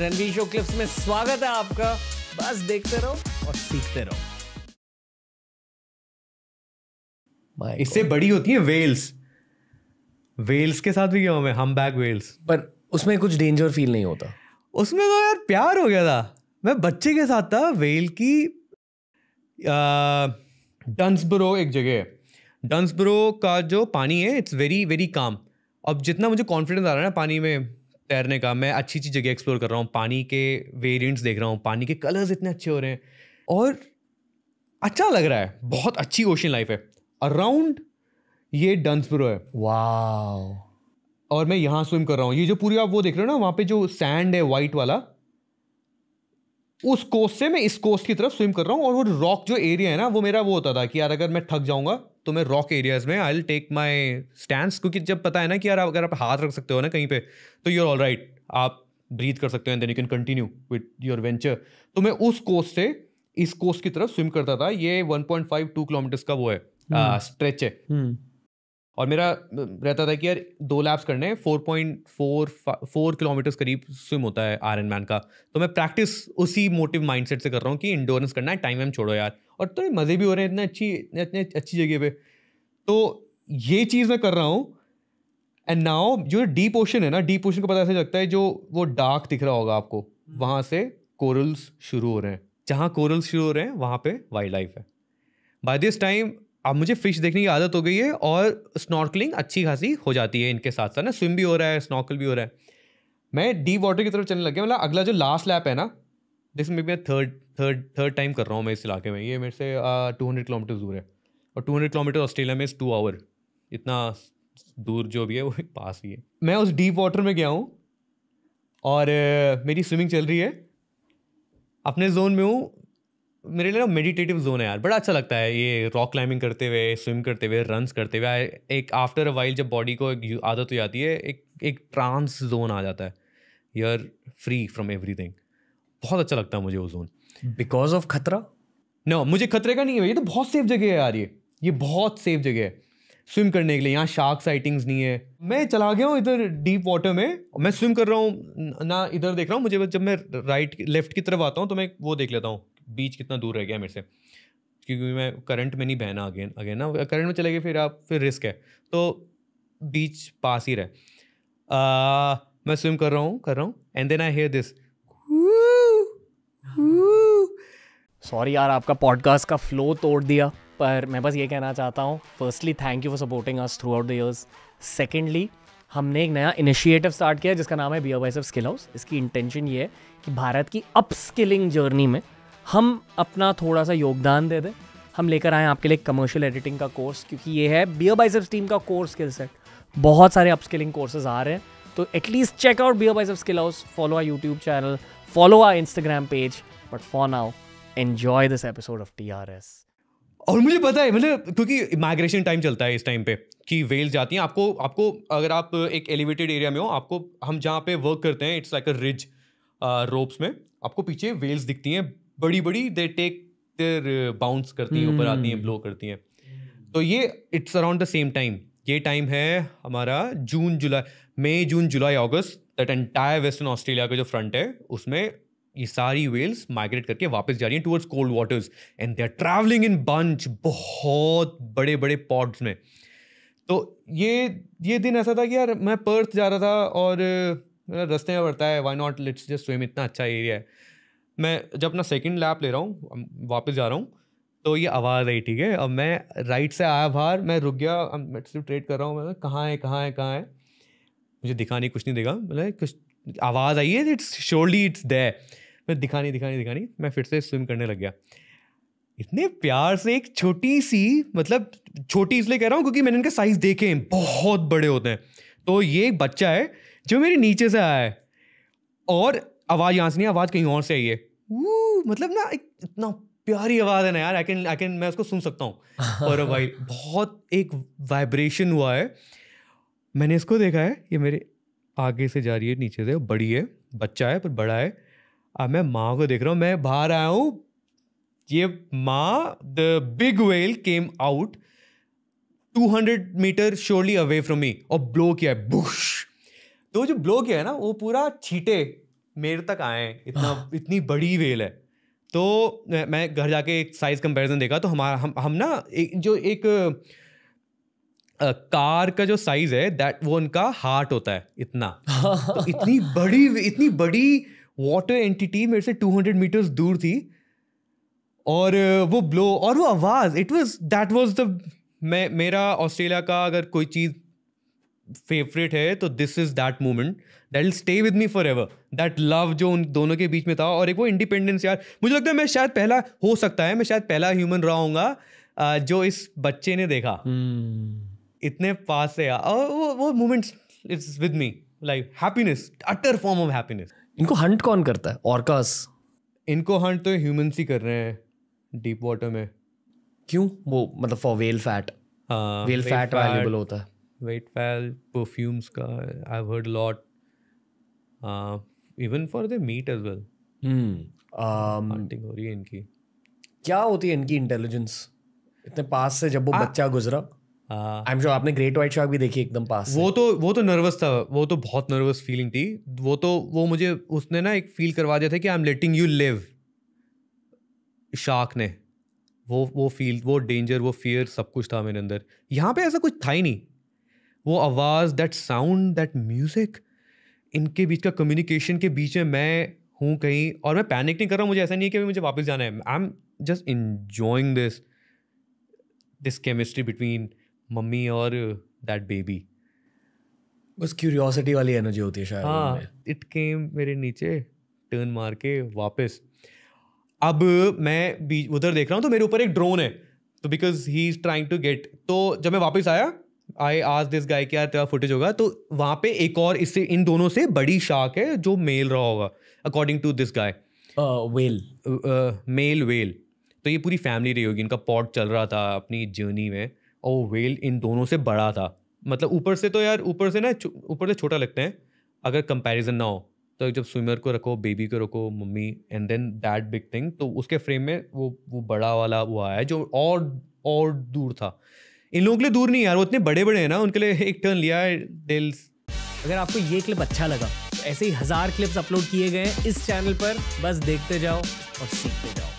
Ranveer show clips में स्वागत है आपका बस देखते रहो और सीखते रहो इससे बड़ी होती है वेल्स वेल्स के साथ भी गया हूँ हम बैक वेल्स पर उसमें कुछ डेंजर फील नहीं होता उसमें तो यार प्यार हो गया था मैं बच्चे के साथ था वेल की डंसब्रो एक जगह है डंसब्रो का जो पानी है इट्स वेरी वेरी काम अब जितना मुझे कॉन्फिडेंस आ रहा है ना पानी में तैरने का मैं अच्छी अच्छी जगह एक्सप्लोर कर रहा हूँ पानी के वेरियंट्स देख रहा हूँ पानी के कलर्स इतने अच्छे हो रहे हैं और अच्छा लग रहा है बहुत अच्छी ओशन लाइफ है अराउंड ये डंसब्रो है वाह और मैं यहाँ स्विम कर रहा हूँ ये जो पूरी आप वो देख रहे हो ना वहाँ पे जो सैंड है वाइट वाला उस कोस्ट से मैं इस कोस्ट की तरफ स्विम कर रहा हूँ और वो रॉक जो एरिया है ना वो मेरा वो होता था कि यार अगर मैं थक जाऊँगा तो मैं रॉक एरियाज में I will take my stand क्योंकि जब पता है ना कि यार अगर आप हाथ रख सकते हो ना कहीं पे तो यूर ऑल राइट आप ब्रीथ कर सकते हो and then you can continue with your venture तो मैं उस कोस्ट से इस कोस्ट की तरफ स्विम करता था ये फाइव टू किलोमीटर्स का वो है स्ट्रेच hmm. है hmm. और मेरा रहता था कि यार दो लैप्स करने हैं four point four four kilometres करीब स्विम होता है आयरन मैन का तो मैं प्रैक्टिस उसी मोटिव माइंडसेट से कर रहा हूँ कि इंडोरेंस करना है टाइम वैम छोड़ो यार और तो मज़े भी हो रहे हैं इतने अच्छी इतने अच्छी जगह पे तो ये चीज़ मैं कर रहा हूँ एंड नाउ जो डीप ओशन है ना डीप ओशन को पता ऐसा लगता है जो वो डार्क दिख रहा होगा आपको हम्म। वहाँ से कोरल्स शुरू हो रहे हैं जहाँ कोरल्स शुरू हो रहे हैं वहाँ पे वाइल्ड लाइफ है बाय दिस टाइम अब मुझे फ़िश देखने की आदत हो गई है और स्नॉर्कलिंग अच्छी खासी हो जाती है इनके साथ साथ ना स्विम भी हो रहा है स्नॉर्कल भी हो रहा है मैं डीप वाटर की तरफ चलने लग गया मतलब अगला जो लास्ट लैप है ना दिस मे मैं थर्ड थर्ड थर्ड टाइम कर रहा हूँ मैं इस इलाके में ये मेरे से टू हंड्रेड किलोमीटर दूर है और टू हंड्रेड किलोमीटर ऑस्ट्रेलिया में इस टू आवर इतना दूर जो भी है वो पास ही है मैं उस डीप वाटर में गया हूँ और मेरी स्विमिंग चल रही है अपने जोन में हूँ मेरे लिए ना मेडिटेटिव जोन है यार बड़ा अच्छा लगता है ये रॉक क्लाइंबिंग करते हुए स्विम करते हुए रन्स करते हुए एक आफ्टर अ वाइल जब बॉडी को एक आदत हो जाती है एक एक ट्रांस जोन आ जाता है you are free from everything बहुत अच्छा लगता है मुझे वो जोन बिकॉज ऑफ खतरा नो मुझे खतरे का नहीं है ये तो बहुत सेफ जगह है यार ये ये बहुत सेफ जगह है स्विम करने के लिए यहाँ शार्क साइटिंग्स नहीं है मैं चला गया हूँ इधर डीप वाटर में मैं स्विम कर रहा हूँ ना इधर देख रहा हूँ मुझे जब मैं राइट लेफ्ट की तरफ आता हूँ तो मैं वो देख लेता हूँ बीच कितना दूर रह गया मेरे से क्योंकि मैं करंट में नहीं बहना अगेन अगेन ना करंट में चले गए फिर आप फिर रिस्क है तो बीच पास ही रहे आ, मैं स्विम कर रहा हूँ कर रहा हूँ and then I hear this sorry यार आपका पॉडकास्ट का फ्लो तोड़ दिया पर मैं बस ये कहना चाहता हूँ firstly thank you for supporting us throughout the years secondly हमने एक नया इनिशिएटिव स्टार्ट किया जिसका नाम है बी ऑफ स्किल हाउस इसकी इंटेंशन ये है कि भारत की अप स्किलिंग जर्नी में हम अपना थोड़ा सा योगदान दे दें हम लेकर आए आपके लिए कमर्शियल एडिटिंग का कोर्स क्योंकि ये है बियर बाइसेप्स टीम का कोर्स स्किल सेट बहुत सारे अपस्किलिंग कोर्सेज आ रहे हैं तो at least check out Beer Biceps skill house follow our YouTube channel follow our Instagram page but for now enjoy this episode of T R S और मुझे पता है मतलब क्योंकि माइग्रेशन टाइम चलता है इस टाइम पे कि वेल जाती हैं आपको आपको अगर आप एक एलिवेटेड एरिया में हो आपको हम जहाँ पे वर्क करते हैं it's like a ridge ropes में आपको पीछे वेल्स दिखती हैं बड़ी बड़ी दे टेक देर बाउंस करती हैं ऊपर आती हैं ब्लो hmm. करती हैं तो ये it's around the same time ये टाइम है हमारा जून जुलाई मई जून जुलाई अगस्त दैट एंटायर वेस्टर्न ऑस्ट्रेलिया का जो फ्रंट है उसमें ये सारी वेल्स माइग्रेट करके वापस जा रही हैं towards cold waters and they are travelling in bunch बहुत बड़े बड़े पॉड्स में तो ये ये दिन ऐसा था कि यार मैं पर्थ जा रहा था और uh, मेरा रस्ते में पड़ता है why not let's just swim इतना अच्छा एरिया है मैं जब अपना सेकेंड लैप ले रहा हूँ वापस जा रहा हूँ तो ये आवाज़ आई ठीक है अब मैं राइट से आया बाहर मैं रुक गया मैं सिर्फ ट्रेड कर रहा हूँ मैं मतलब कहाँ है कहाँ है कहाँ है मुझे दिखा नहीं कुछ नहीं दिखा मतलब कुछ आवाज़ आई है इट्स श्योरली इट्स दे मैं दिखा नहीं दिखा नहीं दिखा नहीं मैं फिर से स्विम करने लग गया इतने प्यार से एक छोटी सी मतलब छोटी इसलिए कह रहा हूँ क्योंकि मैंने इनके साइज़ देखे हैं बहुत बड़े होते हैं तो ये एक बच्चा है जो मेरे नीचे से आया है और आवाज़ यहाँ से नहीं आवाज़ कहीं और से आई है वो मतलब ना एक इतना प्यारी आवाज़ है ना यार आई कैन आई कैन मैं उसको सुन सकता हूँ और भाई बहुत एक वाइब्रेशन हुआ है मैंने इसको देखा है ये मेरे आगे से जा रही है नीचे से बड़ी है बच्चा है पर बड़ा है अब मैं माँ को देख रहा हूँ मैं बाहर आया हूँ ये माँ the big whale came out two hundred metre surely away from me और ब्लो किया है बुश तो जो ब्लो किया है ना वो पूरा छीटे मेरे तक आए इतना हाँ। इतनी बड़ी वेल है तो मैं घर जाके एक साइज़ कंपैरिजन देखा तो हमारा हम हम ना एक जो एक आ, कार का जो साइज़ है दैट वो उनका हार्ट होता है इतना तो इतनी बड़ी इतनी बड़ी वाटर एंटिटी मेरे से 200 मीटर्स दूर थी और वो ब्लो और वो आवाज़ it was that was the मैं मेरा ऑस्ट्रेलिया का अगर कोई चीज़ फेवरेट है तो this is that moment that will stay with me forever that love जो उन दोनों के बीच में था और एक वो इंडिपेंडेंस यार मुझे लगता है मैं शायद पहला हो सकता है मैं शायद पहला ह्यूमन रहा हूँ जो इस बच्चे ने देखा hmm. इतने पास से और वो वो moments it's with me like happiness utter form of happiness इनको हंट कौन करता है ऑर्कास इनको हंट तो ह्यूमन्स ही कर रहे हैं डीप वाटर में क्यों वो मतलब for whale fat whale fat valuable होता है वेट फैल परफ्यूम्स का I heard lot even for the meat as well हो रही है इनकी क्या होती है इनकी इंटेलिजेंस इतने पास से जब वो आ, बच्चा गुजरा आई एम श्योर आपने ग्रेट वाइट शार्क भी देखी एकदम पास वो तो वो तो नर्वस था वो तो बहुत नर्वस फीलिंग थी वो तो वो मुझे उसने ना एक फील करवा दिया था कि I am letting you live shark ने वो वो फील वो डेंजर वो फियर सब कुछ था मेरे अंदर यहाँ पे ऐसा कुछ था ही नहीं वो आवाज़ दैट साउंड दैट म्यूज़िक इनके बीच का कम्युनिकेशन के बीच में मैं हूँ कहीं और मैं पैनिक नहीं कर रहा हूँ मुझे ऐसा नहीं है कि मुझे वापस जाना है I am just enjoying this this chemistry between mummy और दैट बेबी बस क्यूरियोसिटी वाली एनर्जी होती है शायद हाँ इट केम मेरे नीचे टर्न मार के वापस अब मैं बीच उधर देख रहा हूँ तो मेरे ऊपर एक ड्रोन है तो because he is trying to get तो जब मैं वापस आया आई आज दिस गाय यार तेरा फुटेज होगा तो वहाँ पे एक और इससे इन दोनों से बड़ी शार्क है जो मेल रहा होगा according to this guy whale male whale तो ये पूरी फैमिली रही होगी इनका पॉट चल रहा था अपनी जर्नी में और वेल इन दोनों से बड़ा था मतलब ऊपर से तो यार ऊपर से ना ऊपर से छोटा लगते हैं अगर कंपैरिजन ना हो तो जब स्विमर को रखो बेबी को रखो mummy and then that big thing तो उसके फ्रेम में वो वो बड़ा वाला वो आया जो और और दूर था इन लोगों के लिए दूर नहीं यार वो इतने बड़े बड़े हैं ना उनके लिए एक टर्न लिया है डेल्स अगर आपको ये क्लिप अच्छा लगा तो ऐसे ही हजार क्लिप्स अपलोड किए गए हैं इस चैनल पर बस देखते जाओ और सीखते जाओ